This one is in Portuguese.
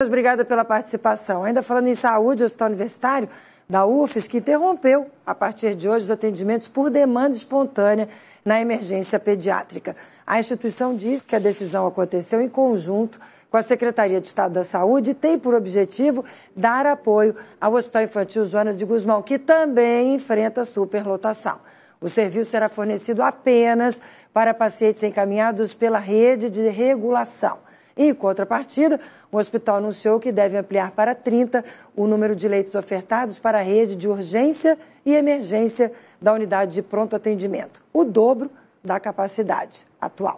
Obrigada pela participação. Ainda falando em saúde, o Hospital Universitário da UFES, que interrompeu, a partir de hoje, os atendimentos por demanda espontânea na emergência pediátrica. A instituição diz que a decisão aconteceu em conjunto com a Secretaria de Estado da Saúde e tem por objetivo dar apoio ao Hospital Infantil Zona de Guzmão, que também enfrenta superlotação. O serviço será fornecido apenas para pacientes encaminhados pela rede de regulação. Em contrapartida, o hospital anunciou que deve ampliar para 30 o número de leitos ofertados para a rede de urgência e emergência da unidade de pronto atendimento, o dobro da capacidade atual.